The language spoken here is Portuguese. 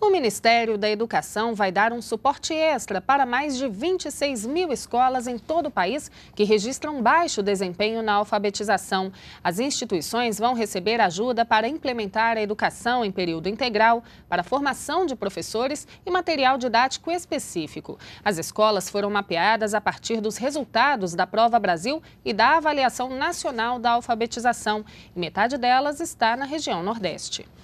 O Ministério da Educação vai dar um suporte extra para mais de 26 mil escolas em todo o país que registram baixo desempenho na alfabetização. As instituições vão receber ajuda para implementar a educação em período integral, para formação de professores e material didático específico. As escolas foram mapeadas a partir dos resultados da Prova Brasil e da Avaliação Nacional da Alfabetização, e metade delas está na região Nordeste.